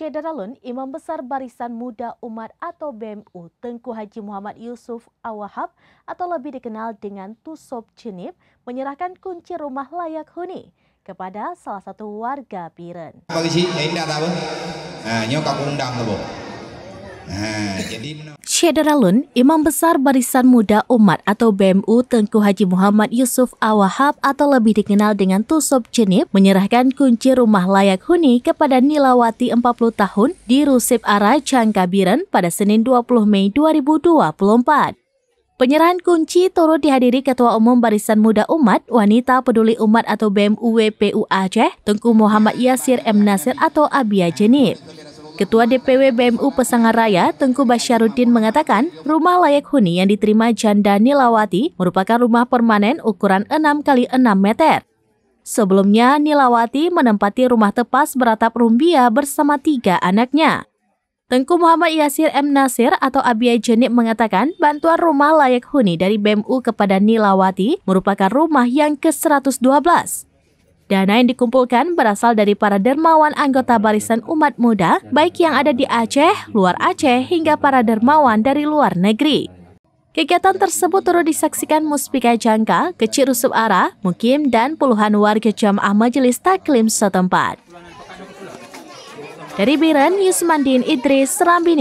Syedaralun, Imam Besar Barisan Muda Umat atau BMU Tengku Haji Muhammad Yusuf Awahab atau lebih dikenal dengan Tusop Jenib menyerahkan kunci rumah layak huni kepada salah satu warga Biren. Polisi, ya indah eh, tahu. Nah, nyokap undang loh, Nah, Imam Besar Barisan Muda Umat atau BMU Tengku Haji Muhammad Yusuf Awahab atau lebih dikenal dengan Tusop Jenib menyerahkan kunci rumah layak huni kepada Nilawati 40 tahun di Rusip Ara Cangkabiran pada Senin 20 Mei 2024. Penyerahan kunci turut dihadiri Ketua Umum Barisan Muda Umat, Wanita Peduli Umat atau BMUWPU Aceh, Tengku Muhammad Yasir M. Nasir atau Abia Jenib. Ketua DPW BMU Pesangaraya, Tengku Basyaruddin mengatakan, rumah layak huni yang diterima janda Nilawati merupakan rumah permanen ukuran 6 x 6 meter. Sebelumnya, Nilawati menempati rumah tepas beratap rumbia bersama tiga anaknya. Tengku Muhammad Yasir M. Nasir atau Abia Jenib mengatakan bantuan rumah layak huni dari BMU kepada Nilawati merupakan rumah yang ke-112. Dana yang dikumpulkan berasal dari para dermawan anggota barisan umat muda, baik yang ada di Aceh, luar Aceh, hingga para dermawan dari luar negeri. Kegiatan tersebut turut disaksikan Muspika Jangka, Kecil Rusuk Ara, Mukim, dan puluhan warga jamaah majelis taklim setempat. Dari Biren, Yusmandin Idris, Serambi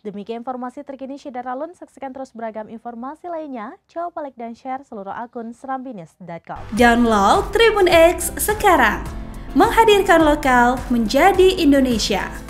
Demikian informasi terkini Alun. saksikan terus beragam informasi lainnya. Coba like dan share seluruh akun serambinis.com. Download Tribun X sekarang, menghadirkan lokal menjadi Indonesia.